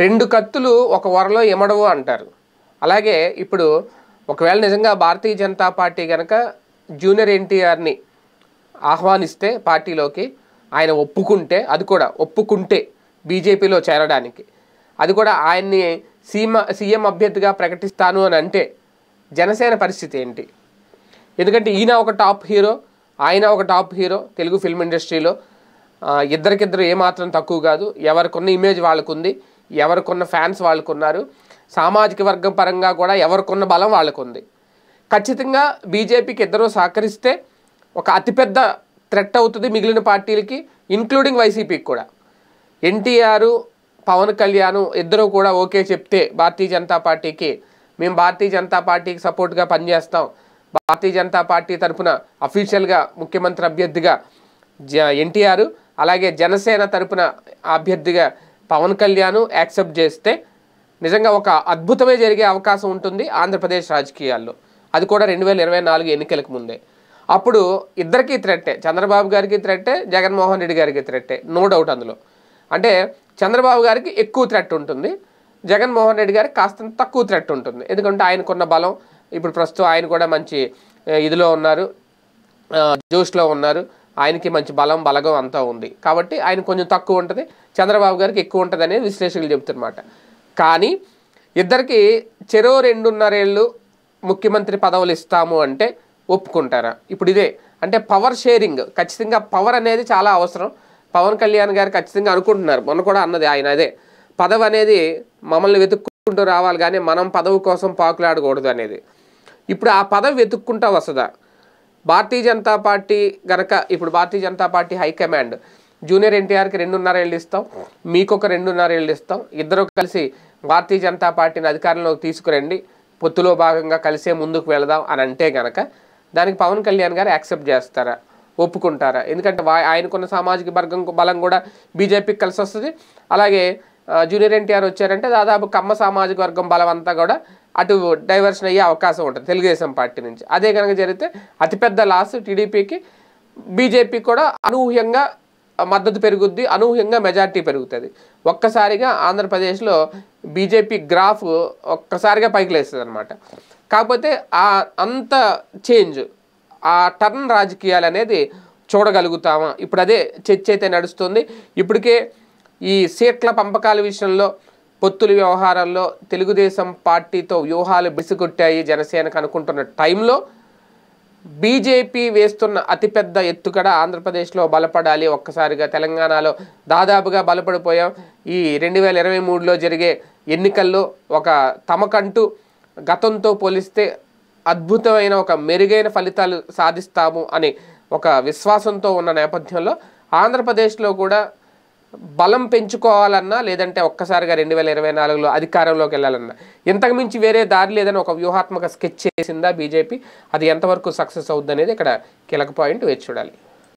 రెండు కత్తులు ఒక వరలో ఎమడవు అంటారు అలాగే ఇప్పుడు ఒకవేళ నిజంగా భారతీయ జనతా పార్టీ కనుక జూనియర్ ఎన్టీఆర్ని ఆహ్వానిస్తే పార్టీలోకి ఆయన ఒప్పుకుంటే అది కూడా ఒప్పుకుంటే బీజేపీలో చేరడానికి అది కూడా ఆయన్ని సీమ సీఎం అభ్యర్థిగా ప్రకటిస్తాను అని అంటే జనసేన పరిస్థితి ఏంటి ఎందుకంటే ఈయన ఒక టాప్ హీరో ఆయన ఒక టాప్ హీరో తెలుగు ఫిల్మ్ ఇండస్ట్రీలో ఇద్దరికిద్దరు ఏమాత్రం తక్కువ కాదు ఎవరికి ఉన్న ఇమేజ్ వాళ్ళకుంది ఎవరికున్న ఫ్యాన్స్ వాళ్ళకున్నారు సామాజిక వర్గం పరంగా కూడా ఎవరికున్న బలం వాళ్ళకుంది ఖచ్చితంగా బీజేపీకి ఇద్దరూ సహకరిస్తే ఒక అతిపెద్ద థ్రెట్ అవుతుంది మిగిలిన పార్టీలకి ఇంక్లూడింగ్ వైసీపీకి కూడా ఎన్టీఆర్ పవన్ కళ్యాణ్ ఇద్దరు కూడా ఓకే చెప్తే భారతీయ జనతా పార్టీకి మేము భారతీయ జనతా పార్టీకి సపోర్ట్గా పనిచేస్తాం భారతీయ జనతా పార్టీ తరఫున అఫీషియల్గా ముఖ్యమంత్రి అభ్యర్థిగా జ ఎన్టీఆర్ అలాగే జనసేన తరపున అభ్యర్థిగా పవన్ కళ్యాణ్ యాక్సెప్ట్ చేస్తే నిజంగా ఒక అద్భుతమే జరిగే అవకాశం ఉంటుంది ఆంధ్రప్రదేశ్ రాజకీయాల్లో అది కూడా రెండు వేల ఇరవై నాలుగు ఎన్నికలకు ముందే అప్పుడు ఇద్దరికీ థ్రెట్టే చంద్రబాబు గారికి థ్రెట్టే జగన్మోహన్ రెడ్డి గారికి థ్రెట్టే నో డౌట్ అందులో అంటే చంద్రబాబు గారికి ఎక్కువ థ్రెట్ ఉంటుంది జగన్మోహన్ రెడ్డి గారికి కాస్త తక్కువ థ్రెట్ ఉంటుంది ఎందుకంటే ఆయనకున్న బలం ఇప్పుడు ప్రస్తుతం ఆయన కూడా మంచి ఇదిలో ఉన్నారు జ్యూస్లో ఉన్నారు ఆయనకి మంచి బలం బలగం అంతా ఉంది కాబట్టి ఆయన కొంచెం తక్కువ ఉంటుంది చంద్రబాబు గారికి ఎక్కువ ఉంటుంది అనేది విశ్లేషకులు చెబుతున్నమాట కానీ ఇద్దరికి చెరో రెండున్నరేళ్ళు ముఖ్యమంత్రి పదవులు ఇస్తాము అంటే ఒప్పుకుంటారా ఇప్పుడు ఇదే అంటే పవర్ షేరింగ్ ఖచ్చితంగా పవర్ అనేది చాలా అవసరం పవన్ కళ్యాణ్ గారు ఖచ్చితంగా అనుకుంటున్నారు మొన్న కూడా అన్నది ఆయన అదే పదవి అనేది మమ్మల్ని వెతుక్కుంటూ రావాలి కానీ మనం పదవి కోసం పాకులాడకూడదు అనేది ఇప్పుడు ఆ పదవి వెతుక్కుంటా వస్తుందా భారతీయ జనతా పార్టీ గనక ఇప్పుడు భారతీయ జనతా పార్టీ హైకమాండ్ జూనియర్ ఎన్టీఆర్కి రెండున్నర ఏళ్ళు ఇస్తాం మీకు ఒక రెండున్నర ఏళ్ళు ఇస్తాం ఇద్దరు కలిసి భారతీయ జనతా పార్టీని అధికారంలోకి తీసుకురండి పొత్తులో భాగంగా కలిసే ముందుకు వెళదాం అని అంటే గనక దానికి పవన్ కళ్యాణ్ గారు యాక్సెప్ట్ చేస్తారా ఒప్పుకుంటారా ఎందుకంటే ఆయనకున్న సామాజిక వర్గం బలం కూడా బీజేపీకి కలిసి వస్తుంది అలాగే జూనియర్ ఎన్టీఆర్ వచ్చారంటే దాదాపు కమ్మ సామాజిక వర్గం బలం అంతా కూడా అటు డైవర్షన్ అయ్యే అవకాశం ఉంటుంది తెలుగుదేశం పార్టీ నుంచి అదే కనుక జరిగితే అతిపెద్ద లాస్ టీడీపీకి బీజేపీ కూడా అనూహ్యంగా మద్దతు పెరుగుద్ది అనూహ్యంగా మెజార్టీ పెరుగుతుంది ఒక్కసారిగా ఆంధ్రప్రదేశ్లో బీజేపీ గ్రాఫ్ ఒక్కసారిగా పైకి లేస్తుంది అనమాట కాకపోతే ఆ అంత చేంజ్ ఆ టర్న్ రాజకీయాలు అనేది చూడగలుగుతామా ఇప్పుడు అదే చర్చ అయితే నడుస్తుంది ఇప్పటికే ఈ సీట్ల పంపకాల విషయంలో పొత్తుల వ్యవహారాల్లో తెలుగుదేశం పార్టీతో వ్యూహాలు బిసిగొట్టాయి జనసేనకు అనుకుంటున్న టైంలో బీజేపీ వేస్తున్న అతిపెద్ద ఎత్తుకడ ఆంధ్రప్రదేశ్లో బలపడాలి ఒక్కసారిగా తెలంగాణలో దాదాపుగా బలపడిపోయాం ఈ రెండు వేల ఇరవై మూడులో జరిగే ఎన్నికల్లో ఒక తమకంటూ గతంతో పోలిస్తే అద్భుతమైన ఒక మెరుగైన ఫలితాలు సాధిస్తాము అని ఒక విశ్వాసంతో ఉన్న నేపథ్యంలో ఆంధ్రప్రదేశ్లో కూడా బలం పెంచుకోవాలన్నా లేదంటే ఒక్కసారిగా రెండు వేల ఇరవై నాలుగులో అధికారంలోకి వెళ్ళాలన్నా ఇంతకుమించి వేరే దారి లేదని ఒక వ్యూహాత్మక స్కెచ్ చేసిందా బీజేపీ అది ఎంతవరకు సక్సెస్ అవుద్ది అనేది ఇక్కడ కీలక పాయింట్ వేచి చూడాలి